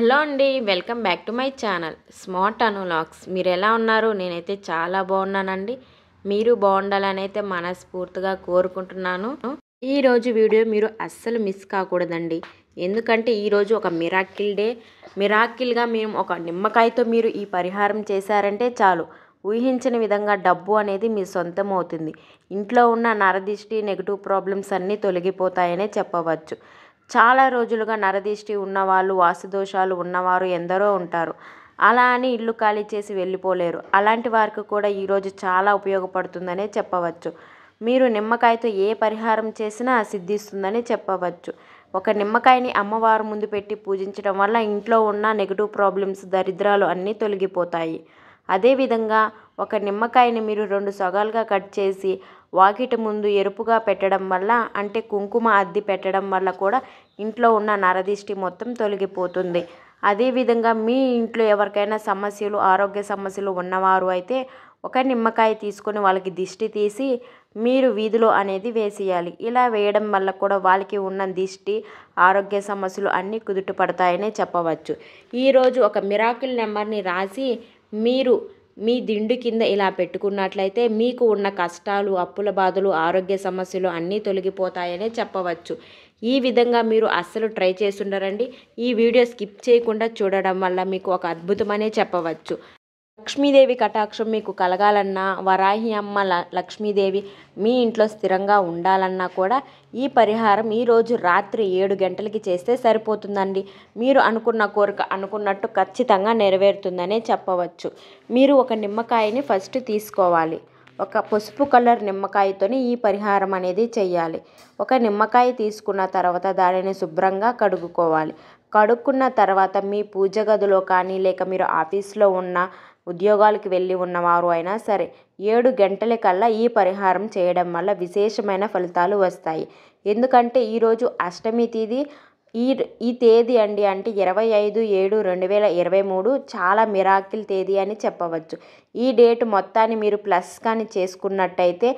hello అండి welcome back to my channel smart అనులాగ్స్ మీరు ఎలా ఉన్నారు నేనైతే చాలా బాగున్నానండి మీరు బాగుండాలని అయితే మనస్ఫూర్తిగా కోరుకుంటున్నాను ఈరోజు వీడియో మీరు అస్సలు మిస్ కాకూడదండి ఎందుకంటే ఈరోజు ఒక మిరాకిల్ డే మిరాకిల్గా మేము ఒక నిమ్మకాయతో మీరు ఈ పరిహారం చేశారంటే చాలు ఊహించిన విధంగా డబ్బు అనేది మీ సొంతం అవుతుంది ఇంట్లో ఉన్న నరదిష్టి నెగిటివ్ ప్రాబ్లమ్స్ అన్నీ తొలగిపోతాయనే చెప్పవచ్చు చాలా రోజులుగా నరదిష్టి ఉన్నవాళ్ళు వాసుదోషాలు ఉన్నవారు ఎందరో ఉంటారు అలా అని ఇల్లు ఖాళీ చేసి వెళ్ళిపోలేరు అలాంటి వారికి కూడా ఈరోజు చాలా ఉపయోగపడుతుందనే చెప్పవచ్చు మీరు నిమ్మకాయతో ఏ పరిహారం చేసినా సిద్ధిస్తుందని చెప్పవచ్చు ఒక నిమ్మకాయని అమ్మవారు ముందు పెట్టి పూజించడం వల్ల ఇంట్లో ఉన్న నెగిటివ్ ప్రాబ్లమ్స్ దరిద్రాలు అన్నీ తొలగిపోతాయి అదేవిధంగా ఒక నిమ్మకాయని మీరు రెండు సగాలుగా కట్ చేసి వాకిటి ముందు ఎరుపుగా పెట్టడం వల్ల అంటే కుంకుమ అద్ది పెట్టడం వల్ల కూడా ఇంట్లో ఉన్న నరదిష్టి మొత్తం తొలగిపోతుంది అదేవిధంగా మీ ఇంట్లో ఎవరికైనా సమస్యలు ఆరోగ్య సమస్యలు ఉన్నవారు అయితే ఒక నిమ్మకాయ తీసుకొని వాళ్ళకి దిష్టి తీసి మీరు వీధిలో అనేది వేసేయాలి ఇలా వేయడం వల్ల కూడా వాళ్ళకి ఉన్న దిష్టి ఆరోగ్య సమస్యలు అన్నీ కుదుట పడతాయనే చెప్పవచ్చు ఈరోజు ఒక మిరాకిల్ నెంబర్ని రాసి మీరు మీ దిండు కింద ఇలా పెట్టుకున్నట్లయితే మీకు ఉన్న కష్టాలు అప్పుల బాధలు ఆరోగ్య సమస్యలు అన్నీ తొలగిపోతాయనే చెప్పవచ్చు ఈ విధంగా మీరు అస్సలు ట్రై చేస్తుండరండి ఈ వీడియో స్కిప్ చేయకుండా చూడడం వల్ల మీకు ఒక అద్భుతమనే చెప్పవచ్చు లక్ష్మీదేవి కటాక్షం మీకు కలగాలన్నా వరాహి అమ్మ లక్ష్మీదేవి మీ ఇంట్లో స్థిరంగా ఉండాలన్నా కూడా ఈ పరిహారం ఈరోజు రాత్రి ఏడు గంటలకి చేస్తే సరిపోతుందండి మీరు అనుకున్న కోరిక అనుకున్నట్టు ఖచ్చితంగా నెరవేరుతుందనే చెప్పవచ్చు మీరు ఒక నిమ్మకాయని ఫస్ట్ తీసుకోవాలి ఒక పసుపు కలర్ నిమ్మకాయతోనే ఈ పరిహారం అనేది చేయాలి ఒక నిమ్మకాయ తీసుకున్న తర్వాత దానిని శుభ్రంగా కడుగుకోవాలి కడుక్కున్న తర్వాత మీ పూజ గదిలో కానీ లేక మీరు ఆఫీస్లో ఉన్న ఉద్యోగాలకు వెళ్ళి ఉన్నవారు అయినా సరే ఏడు గంటలకల్లా ఈ పరిహారం చేయడం వల్ల విశేషమైన ఫలితాలు వస్తాయి ఎందుకంటే ఈరోజు అష్టమి తేదీ ఈ ఈ తేదీ అండి అంటే ఇరవై ఐదు ఏడు రెండు వేల ఇరవై మూడు చాలా మిరాకిల్ తేదీ అని చెప్పవచ్చు ఈ డేట్ మొత్తాన్ని మీరు ప్లస్ కానీ చేసుకున్నట్టయితే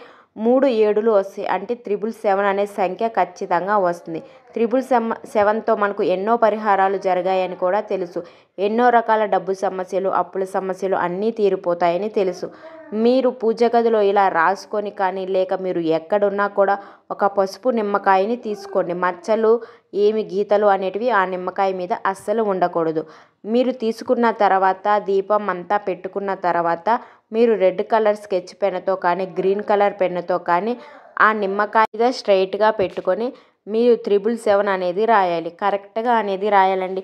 మూడు ఏడులు వస్తాయి అంటే త్రిబుల్ సెవెన్ అనే సంఖ్య ఖచ్చితంగా వస్తుంది త్రిబుల్ సెవ సెవెన్తో మనకు ఎన్నో పరిహారాలు జరిగాయని కూడా తెలుసు ఎన్నో రకాల డబ్బు సమస్యలు అప్పుల సమస్యలు అన్నీ తీరిపోతాయని తెలుసు మీరు పూజ గదిలో ఇలా రాసుకొని కానీ లేక మీరు ఎక్కడున్నా కూడా ఒక పసుపు నిమ్మకాయని తీసుకోండి మచ్చలు ఏమి గీతలు అనేటివి ఆ నిమ్మకాయ మీద అస్సలు ఉండకూడదు మీరు తీసుకున్న తర్వాత దీపం అంతా పెట్టుకున్న తర్వాత మీరు రెడ్ కలర్ స్కెచ్ పెన్నుతో కానీ గ్రీన్ కలర్ పెన్నుతో కానీ ఆ నిమ్మకాయ స్ట్రైట్గా పెట్టుకొని మీరు త్రిబుల్ సెవెన్ అనేది రాయాలి కరెక్ట్గా అనేది రాయాలండి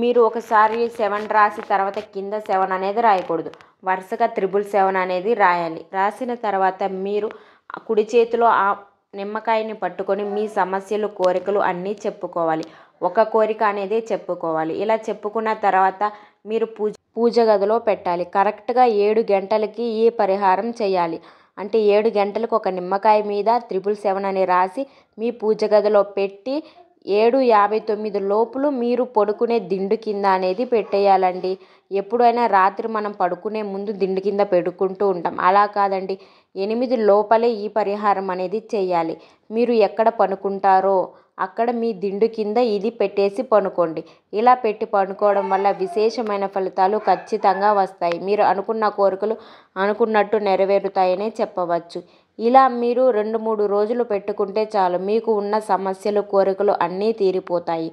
మీరు ఒకసారి సెవెన్ రాసి తర్వాత కింద సెవెన్ అనేది రాయకూడదు వరుసగా త్రిబుల్ సెవెన్ అనేది రాయాలి రాసిన తర్వాత మీరు కుడి చేతిలో ఆ నిమ్మకాయని పట్టుకొని మీ సమస్యలు కోరికలు అన్నీ చెప్పుకోవాలి ఒక కోరిక అనేది చెప్పుకోవాలి ఇలా చెప్పుకున్న తర్వాత మీరు పూజ పూజ గదిలో పెట్టాలి కరెక్ట్గా ఏడు గంటలకి ఈ పరిహారం చేయాలి అంటే ఏడు గంటలకు ఒక నిమ్మకాయ మీద త్రిపుల్ సెవెన్ అని రాసి మీ పూజ గదిలో పెట్టి ఏడు యాభై తొమ్మిది లోపులు మీరు పడుకునే దిండు కింద అనేది పెట్టేయాలండి ఎప్పుడైనా రాత్రి మనం పడుకునే ముందు దిండు కింద పెట్టుకుంటూ ఉంటాం అలా కాదండి ఎనిమిది లోపలే ఈ పరిహారం అనేది చేయాలి మీరు ఎక్కడ పనుకుంటారో అక్కడ మీ దిండు కింద ఇది పెట్టేసి పనుకోండి ఇలా పెట్టి పనుకోవడం వల్ల విశేషమైన ఫలితాలు ఖచ్చితంగా వస్తాయి మీరు అనుకున్న కోరికలు అనుకున్నట్టు నెరవేరుతాయనే చెప్పవచ్చు ఇలా మీరు రెండు మూడు రోజులు పెట్టుకుంటే చాలు మీకు ఉన్న సమస్యలు కోరికలు అన్నీ తీరిపోతాయి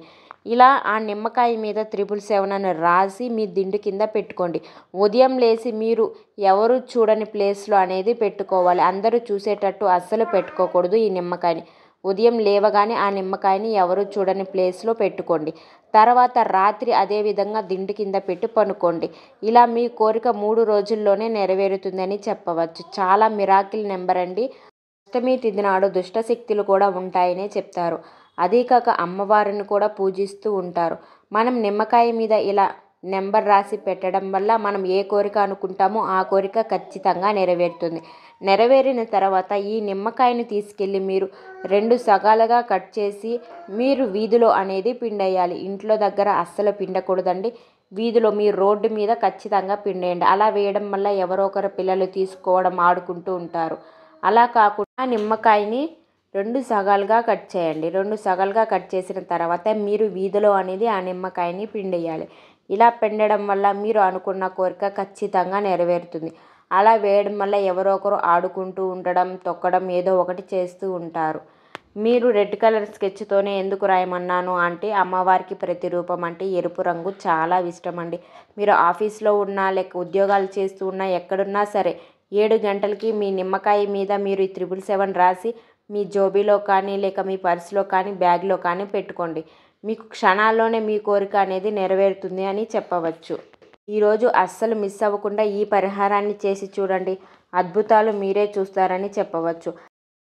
ఇలా ఆ నిమ్మకాయ మీద త్రిపుల్ సెవెన్ అని రాసి మీ దిండు కింద పెట్టుకోండి ఉదయం లేచి మీరు ఎవరు చూడని ప్లేస్లో అనేది పెట్టుకోవాలి అందరూ చూసేటట్టు అస్సలు పెట్టుకోకూడదు ఈ నిమ్మకాయని ఉదయం లేవగానే ఆ నిమ్మకాయని ఎవరు చూడని ప్లేస్లో పెట్టుకోండి తర్వాత రాత్రి అదేవిధంగా దిండు కింద పెట్టి పనుకోండి ఇలా మీ కోరిక మూడు రోజుల్లోనే నెరవేరుతుందని చెప్పవచ్చు చాలా మిరాకిల్ నెంబర్ అండి అష్టమి తిథి నాడు దుష్టశక్తులు కూడా ఉంటాయనే చెప్తారు అదీ కాక అమ్మవారిని కూడా పూజిస్తూ ఉంటారు మనం నిమ్మకాయ మీద ఇలా నెంబర్ రాసి పెట్టడం వల్ల మనం ఏ కోరిక అనుకుంటామో ఆ కోరిక ఖచ్చితంగా నెరవేరుతుంది నెరవేరిన తర్వాత ఈ నిమ్మకాయను తీసుకెళ్ళి మీరు రెండు సగాలుగా కట్ చేసి మీరు వీధిలో అనేది పిండేయాలి ఇంట్లో దగ్గర అస్సలు పిండకూడదండి వీధిలో మీ రోడ్డు మీద ఖచ్చితంగా పిండేయండి అలా వేయడం వల్ల ఎవరో ఒకరు పిల్లలు తీసుకోవడం ఆడుకుంటూ ఉంటారు అలా కాకుండా నిమ్మకాయని రెండు సగాలుగా కట్ చేయండి రెండు సగాలుగా కట్ చేసిన తర్వాత మీరు వీధిలో అనేది ఆ నిమ్మకాయని పిండేయాలి ఇలా పెండడం వల్ల మీరు అనుకున్న కోరిక ఖచ్చితంగా నెరవేరుతుంది అలా వేయడం వల్ల ఎవరో ఒకరు ఆడుకుంటూ ఉండడం తొక్కడం ఏదో ఒకటి చేస్తూ ఉంటారు మీరు రెడ్ కలర్ స్కెచ్తోనే ఎందుకు రాయమన్నాను అంటే అమ్మవారికి ప్రతిరూపం అంటే ఎరుపు రంగు చాలా ఇష్టం అండి మీరు ఆఫీస్లో ఉన్నా లేక ఉద్యోగాలు చేస్తూ ఉన్నా ఎక్కడున్నా సరే ఏడు గంటలకి మీ నిమ్మకాయ మీద మీరు ఈ సెవెన్ రాసి మీ జోబీలో కానీ లేక మీ పర్సులో కానీ బ్యాగ్లో కానీ పెట్టుకోండి మీకు క్షణాల్లోనే మీ కోరిక అనేది నెరవేరుతుంది అని చెప్పవచ్చు ఈరోజు అస్సలు మిస్ అవ్వకుండా ఈ పరిహారాన్ని చేసి చూడండి అద్భుతాలు మీరే చూస్తారని చెప్పవచ్చు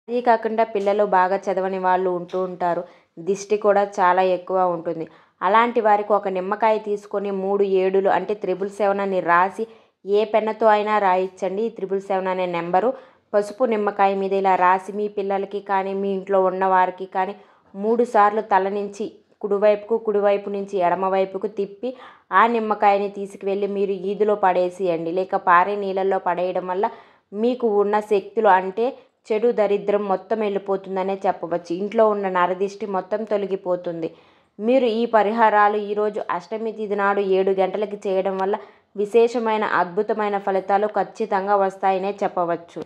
అదీ కాకుండా పిల్లలు బాగా చదవని వాళ్ళు ఉంటూ ఉంటారు దిష్టి కూడా చాలా ఎక్కువ ఉంటుంది అలాంటి వారికి ఒక నిమ్మకాయ తీసుకొని మూడు ఏడులు అంటే త్రిబుల్ సెవెన్ అని రాసి ఏ పెన్నతో అయినా రాయించండి ఈ త్రిబుల్ సెవెన్ అనే నెంబరు పసుపు నిమ్మకాయ మీద ఇలా రాసి మీ పిల్లలకి కానీ మీ ఇంట్లో ఉన్నవారికి కానీ మూడు సార్లు తల నుంచి కుడివైపుకు కుడివైపు నుంచి ఎడమవైపుకు తిప్పి ఆ నిమ్మకాయని తీసుకువెళ్ళి మీరు ఈదులో పడేసేయండి లేక పారే నీళ్ళల్లో పడేయడం వల్ల మీకు ఉన్న శక్తులు అంటే చెడు దరిద్రం మొత్తం వెళ్ళిపోతుందనే చెప్పవచ్చు ఇంట్లో ఉన్న నరదిష్టి మొత్తం తొలగిపోతుంది మీరు ఈ పరిహారాలు ఈరోజు అష్టమి తిది నాడు ఏడు గంటలకి చేయడం వల్ల విశేషమైన అద్భుతమైన ఫలితాలు ఖచ్చితంగా వస్తాయనే చెప్పవచ్చు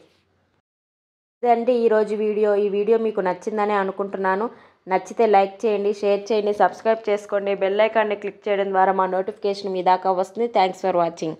ఇదండి ఈరోజు వీడియో ఈ వీడియో మీకు నచ్చిందనే అనుకుంటున్నాను నచ్చితే లైక్ చేయండి షేర్ చేయండి సబ్స్క్రైబ్ చేసుకోండి బెల్ క్లిక్ చేయడం ద్వారా మా నోటిఫికేషన్ మీ దాకా వస్తుంది థ్యాంక్స్ ఫర్ వాచింగ్